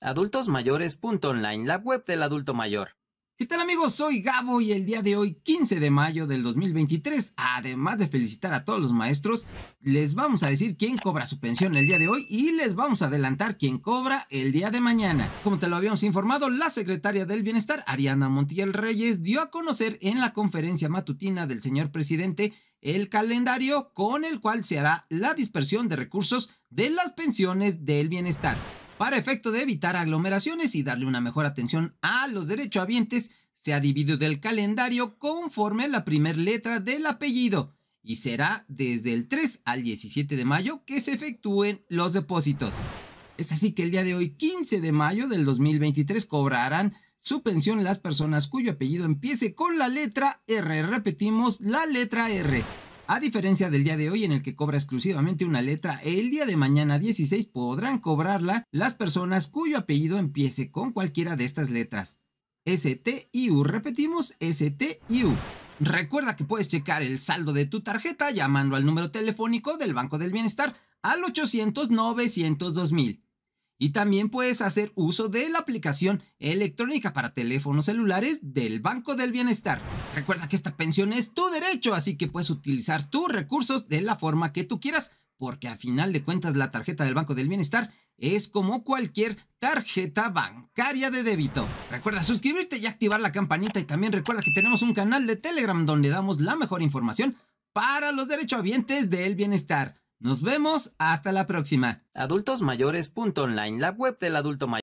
adultosmayores.online, la web del adulto mayor. ¿Qué tal amigos? Soy Gabo y el día de hoy, 15 de mayo del 2023, además de felicitar a todos los maestros, les vamos a decir quién cobra su pensión el día de hoy y les vamos a adelantar quién cobra el día de mañana. Como te lo habíamos informado, la secretaria del Bienestar, Ariana Montiel Reyes, dio a conocer en la conferencia matutina del señor presidente el calendario con el cual se hará la dispersión de recursos de las pensiones del bienestar. Para efecto de evitar aglomeraciones y darle una mejor atención a los derechohabientes, se ha dividido el calendario conforme a la primer letra del apellido y será desde el 3 al 17 de mayo que se efectúen los depósitos. Es así que el día de hoy, 15 de mayo del 2023, cobrarán su pensión las personas cuyo apellido empiece con la letra R. Repetimos, la letra R. A diferencia del día de hoy en el que cobra exclusivamente una letra, el día de mañana 16 podrán cobrarla las personas cuyo apellido empiece con cualquiera de estas letras. STIU, repetimos STIU. Recuerda que puedes checar el saldo de tu tarjeta llamando al número telefónico del Banco del Bienestar al 800 900 2000. Y también puedes hacer uso de la aplicación electrónica para teléfonos celulares del Banco del Bienestar. Recuerda que esta pensión es tu derecho, así que puedes utilizar tus recursos de la forma que tú quieras, porque a final de cuentas la tarjeta del Banco del Bienestar es como cualquier tarjeta bancaria de débito. Recuerda suscribirte y activar la campanita y también recuerda que tenemos un canal de Telegram donde damos la mejor información para los derechohabientes del bienestar. Nos vemos hasta la próxima. Adultos Mayores. Online, la web del adulto mayor.